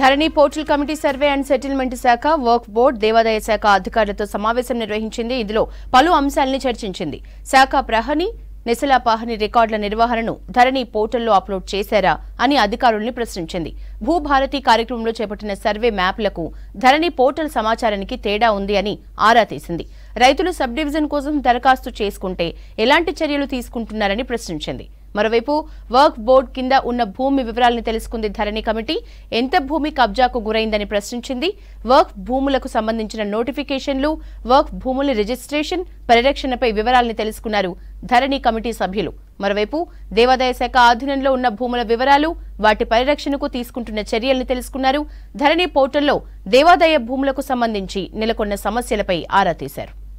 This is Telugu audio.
Dharani portal committee survey and settlement శాఖ వర్క్ బోర్డ్ దేవాదాయ శాఖ అధికారులతో సమావేశం నిర్వహించింది ఇందులో పలు అంశాలను చర్చించింది శాఖ ప్రహణి నిశలాపాహని రికార్డుల నిర్వహణను ధరణి పోర్టల్లో అప్లోడ్ చేశారా అని అధికారుల్ని ప్రశ్నించింది భూభారతి కార్యక్రమంలో చేపట్టిన సర్వే మ్యాప్లకు ధరణి పోర్టల్ సమాచారానికి తేడా ఉంది అని ఆరా తీసింది రైతులు సబ్ డివిజన్ కోసం దరఖాస్తు చేసుకుంటే ఎలాంటి చర్యలు తీసుకుంటున్నారని ప్రశ్నించింది మరోవైపు వర్క్ బోర్డు కింద ఉన్న భూమి వివరాలను తెలుసుకుంది ధరణి కమిటీ ఎంత భూమి కబ్జాకు గురైందని ప్రశ్నించింది వర్క్ భూములకు సంబంధించిన నోటిఫికేషన్లు వర్క్ భూముల రిజిస్ట్రేషన్ పరిరక్షణపై వివరాలను తెలుసుకున్నారు ధరణి కమిటీ సభ్యులు మరోవైపు దేవాదాయ శాఖ ఆధీనంలో ఉన్న భూముల వివరాలు వాటి పరిరక్షణకు తీసుకుంటున్న చర్యలను తెలుసుకున్నారు ధరణి పోర్టల్లో దేవాదాయ భూములకు సంబంధించి నెలకొన్న సమస్యలపై ఆరా తీశారు